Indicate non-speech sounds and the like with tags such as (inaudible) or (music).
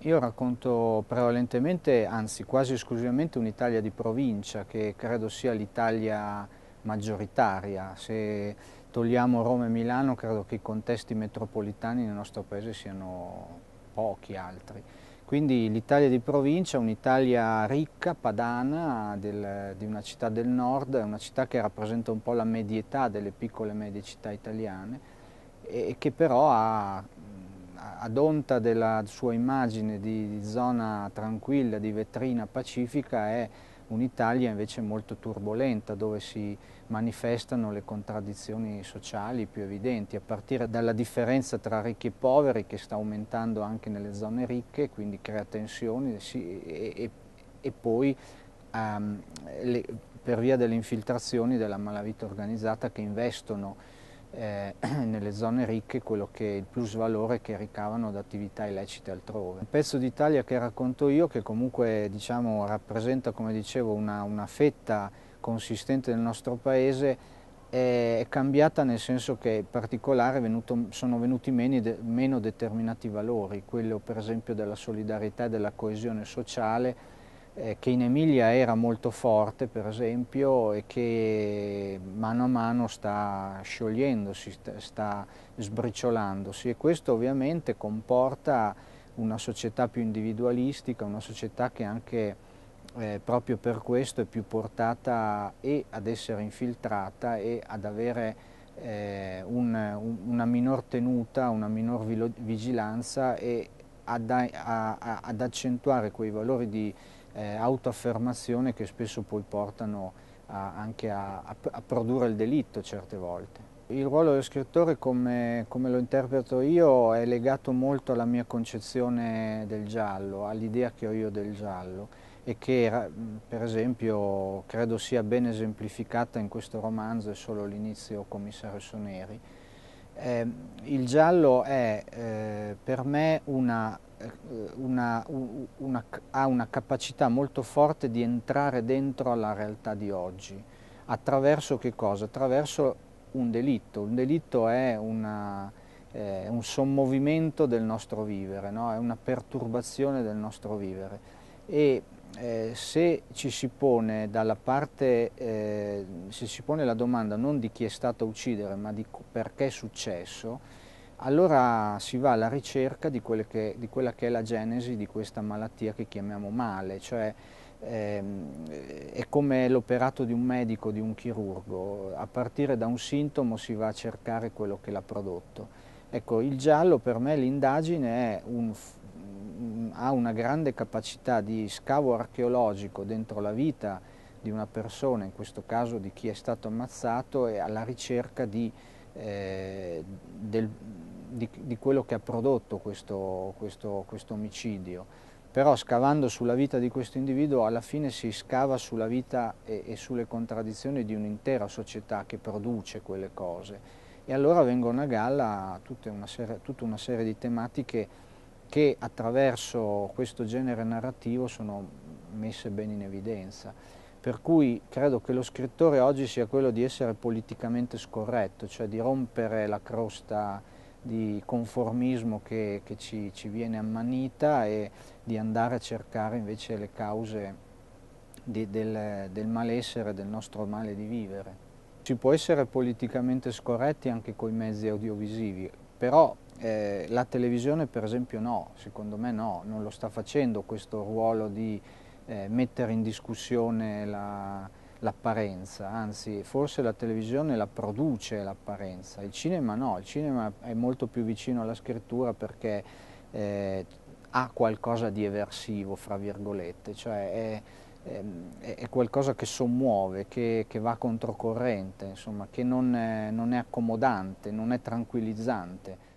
Io racconto prevalentemente, anzi quasi esclusivamente, un'Italia di provincia, che credo sia l'Italia maggioritaria. Se togliamo Roma e Milano, credo che i contesti metropolitani nel nostro paese siano pochi altri. Quindi l'Italia di provincia, un'Italia ricca, padana, del, di una città del nord, una città che rappresenta un po' la medietà delle piccole e medie città italiane e che però ha ad onta della sua immagine di, di zona tranquilla, di vetrina pacifica, è un'Italia invece molto turbolenta, dove si manifestano le contraddizioni sociali più evidenti, a partire dalla differenza tra ricchi e poveri che sta aumentando anche nelle zone ricche, quindi crea tensioni sì, e, e, e, poi um, le, per via delle infiltrazioni della malavita organizzata che investono eh, (clears throat) nelle zone ricche quello che il plus valore che ricavano da attività illecite altrove. Un pezzo d'Italia che racconto io che comunque diciamo, rappresenta come dicevo una, una fetta consistente del nostro paese è cambiata nel senso che in particolare venuto, sono venuti meno, de, meno determinati valori, quello per esempio della solidarietà e della coesione sociale eh, che in Emilia era molto forte per esempio e che mano a mano sta sciogliendosi, sta, sta sbriciolandosi e questo ovviamente comporta una società più individualistica, una società che anche eh, proprio per questo è più portata e ad essere infiltrata e ad avere eh, un, un, una minor tenuta, una minor vigilanza e ad, a, a, ad accentuare quei valori di eh, autoaffermazione che spesso poi portano a, anche a, a, produrre il delitto certe volte. Il ruolo dello scrittore, come, come lo interpreto io, è legato molto alla mia concezione del giallo, all'idea che ho io del giallo e che per esempio credo sia ben esemplificata in questo romanzo, è solo l'inizio Commissario Soneri, eh, il giallo è eh, per me una, eh, una, una, ha una capacità molto forte di entrare dentro alla realtà di oggi. Attraverso che cosa? Attraverso un delitto. Un delitto è una, eh, un sommovimento del nostro vivere, no? è una perturbazione del nostro vivere. E eh, se ci si pone dalla parte, eh, se si pone la domanda non di chi è stato a uccidere ma di perché è successo, allora si va alla ricerca di, che, di, quella che è la genesi di questa malattia che chiamiamo male, cioè ehm, è come l'operato di un medico, di un chirurgo, a partire da un sintomo si va a cercare quello che l'ha prodotto. Ecco, il giallo per me l'indagine è un ha una grande capacità di scavo archeologico dentro la vita di una persona, in questo caso di chi è stato ammazzato, e alla ricerca di, eh, del, di, di quello che ha prodotto questo, questo, questo omicidio però scavando sulla vita di questo individuo alla fine si scava sulla vita e, e, sulle contraddizioni di un'intera società che produce quelle cose e allora vengono a galla tutta una serie, tutta una serie di tematiche che attraverso questo genere narrativo sono messe ben in evidenza. Per cui credo che lo scrittore oggi sia quello di essere politicamente scorretto, cioè di rompere la crosta di conformismo che, che ci, ci, viene ammanita e di andare a cercare invece le cause di, del, del malessere, del nostro male di vivere. Si può essere politicamente scorretti anche con i mezzi audiovisivi, però eh, la televisione per esempio no, secondo me no, non lo sta facendo questo ruolo di eh, mettere in discussione l'apparenza, anzi forse la televisione la produce l'apparenza, il cinema no, il cinema è molto più vicino alla scrittura perché eh, ha qualcosa di eversivo, fra virgolette, cioè è, Ehm, è qualcosa che sommuove, che, che va controcorrente, insomma, che non è, non è accomodante, non è tranquillizzante.